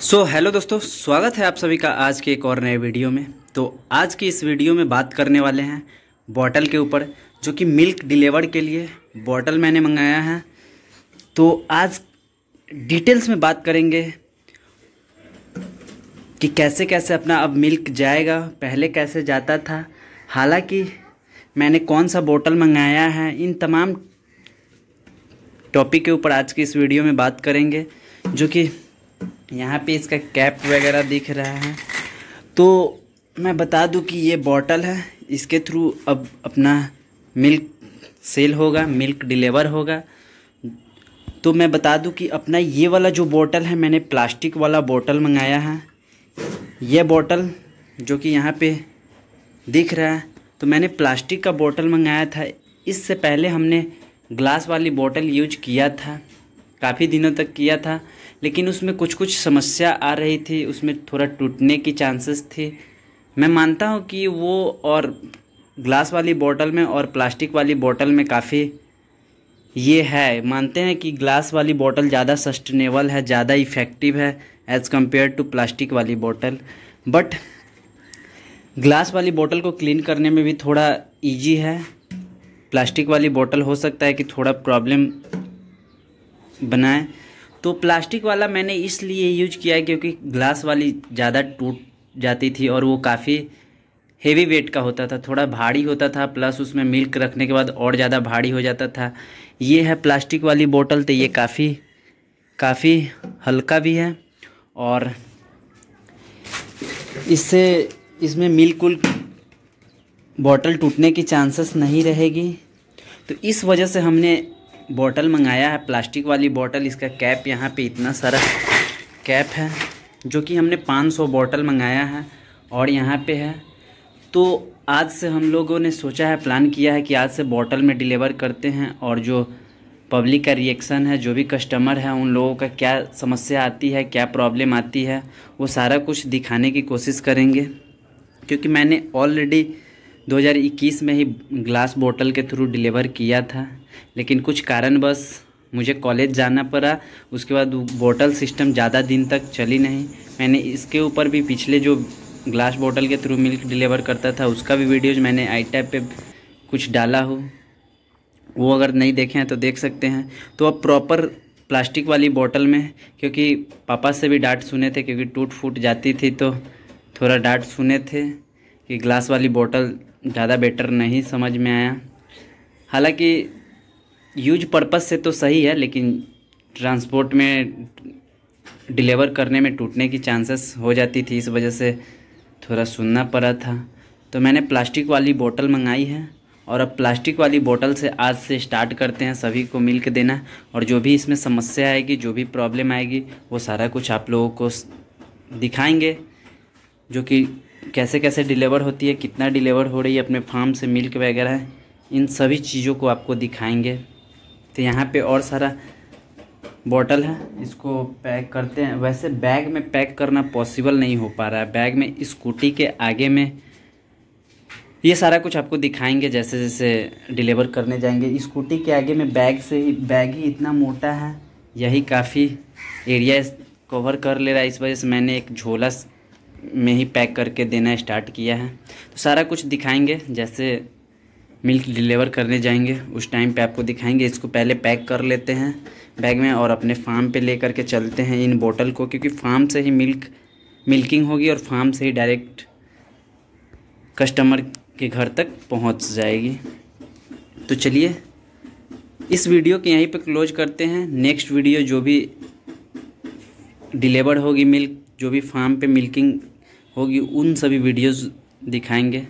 सो so, hello दोस्तों स्वागत है आप सभी का आज के एक और नए वीडियो में तो आज की इस वीडियो में बात करने वाले हैं बॉटल के ऊपर जो कि मिल्क डिलीवर के लिए बॉटल मैंने मंगाया है तो आज डिटेल्स में बात करेंगे कि कैसे कैसे अपना अब मिल्क जाएगा पहले कैसे जाता था हालांकि मैंने कौन सा बोटल मंगाया है इन तमाम टॉपिक के ऊपर आज की इस वीडियो में बात करेंगे जो कि यहाँ पे इसका कैप वगैरह दिख रहा है तो मैं बता दूँ कि ये बॉटल है इसके थ्रू अब अपना मिल्क सेल होगा मिल्क डिलीवर होगा तो मैं बता दूँ कि अपना ये वाला जो बॉटल है मैंने प्लास्टिक वाला बॉटल मंगाया है यह बॉटल जो कि यहाँ पे दिख रहा है तो मैंने प्लास्टिक का बॉटल मंगाया था इससे पहले हमने ग्लास वाली बॉटल यूज किया था काफ़ी दिनों तक किया था लेकिन उसमें कुछ कुछ समस्या आ रही थी उसमें थोड़ा टूटने की चांसेस थे मैं मानता हूँ कि वो और ग्लास वाली बोतल में और प्लास्टिक वाली बोतल में काफ़ी ये है मानते हैं कि ग्लास वाली बोतल ज़्यादा सस्टेनेबल है ज़्यादा इफ़ेक्टिव है एज़ कम्पेयर टू प्लास्टिक वाली बोतल बट ग्लास वाली बोतल को क्लीन करने में भी थोड़ा इजी है प्लास्टिक वाली बोतल हो सकता है कि थोड़ा प्रॉब्लम बनाए तो प्लास्टिक वाला मैंने इसलिए यूज किया है क्योंकि ग्लास वाली ज़्यादा टूट जाती थी और वो काफ़ी हेवी वेट का होता था थोड़ा भारी होता था प्लस उसमें मिल्क रखने के बाद और ज़्यादा भारी हो जाता था ये है प्लास्टिक वाली बोतल तो ये काफ़ी काफ़ी हल्का भी है और इससे इसमें मिल्क उल्क बॉटल टूटने की चांसेस नहीं रहेगी तो इस वजह से हमने बॉटल मंगाया है प्लास्टिक वाली बॉटल इसका कैप यहाँ पे इतना सारा कैप है जो कि हमने 500 बॉटल मंगाया है और यहाँ पे है तो आज से हम लोगों ने सोचा है प्लान किया है कि आज से बॉटल में डिलीवर करते हैं और जो पब्लिक का रिएक्शन है जो भी कस्टमर है उन लोगों का क्या समस्या आती है क्या प्रॉब्लम आती है वो सारा कुछ दिखाने की कोशिश करेंगे क्योंकि मैंने ऑलरेडी 2021 में ही ग्लास बोतल के थ्रू डिलीवर किया था लेकिन कुछ कारणवश मुझे कॉलेज जाना पड़ा उसके बाद बोतल सिस्टम ज़्यादा दिन तक चली नहीं मैंने इसके ऊपर भी पिछले जो ग्लास बोतल के थ्रू मिल्क डिलीवर करता था उसका भी वीडियोज़ मैंने आई टैप पर कुछ डाला हो वो अगर नहीं देखे हैं तो देख सकते हैं तो अब प्रॉपर प्लास्टिक वाली बोतल में क्योंकि पापा से भी डांट सुने थे क्योंकि टूट फूट जाती थी तो थोड़ा डांट सुने थे कि ग्लास वाली बोतल ज़्यादा बेटर नहीं समझ में आया हालांकि यूज पर्पज़ से तो सही है लेकिन ट्रांसपोर्ट में डिलीवर करने में टूटने की चांसेस हो जाती थी इस वजह से थोड़ा सुनना पड़ा था तो मैंने प्लास्टिक वाली बोतल मंगाई है और अब प्लास्टिक वाली बोतल से आज से स्टार्ट करते हैं सभी को मिल देना और जो भी इसमें समस्या आएगी जो भी प्रॉब्लम आएगी वो सारा कुछ आप लोगों को दिखाएंगे जो कि कैसे कैसे डिलीवर होती है कितना डिलीवर हो रही है अपने फार्म से मिल्क वगैरह इन सभी चीज़ों को आपको दिखाएंगे तो यहाँ पे और सारा बॉटल है इसको पैक करते हैं वैसे बैग में पैक करना पॉसिबल नहीं हो पा रहा है बैग में स्कूटी के आगे में ये सारा कुछ आपको दिखाएंगे जैसे जैसे डिलीवर करने जाएंगे स्कूटी के आगे में बैग से ही बैग ही इतना मोटा है यही काफ़ी एरिया कवर कर ले रहा है इस वजह से मैंने एक झोला में ही पैक करके देना स्टार्ट किया है तो सारा कुछ दिखाएंगे जैसे मिल्क डिलीवर करने जाएंगे उस टाइम पे आपको दिखाएंगे इसको पहले पैक कर लेते हैं बैग में और अपने फार्म पे लेकर के चलते हैं इन बोतल को क्योंकि फार्म से ही मिल्क मिल्किंग होगी और फार्म से ही डायरेक्ट कस्टमर के घर तक पहुंच जाएगी तो चलिए इस वीडियो के यहीं पे क्लोज करते हैं नेक्स्ट वीडियो जो भी डिलीवर होगी मिल्क जो भी फार्म पे मिल्किंग होगी उन हम्म। सभी वीडियोज़ दिखाएंगे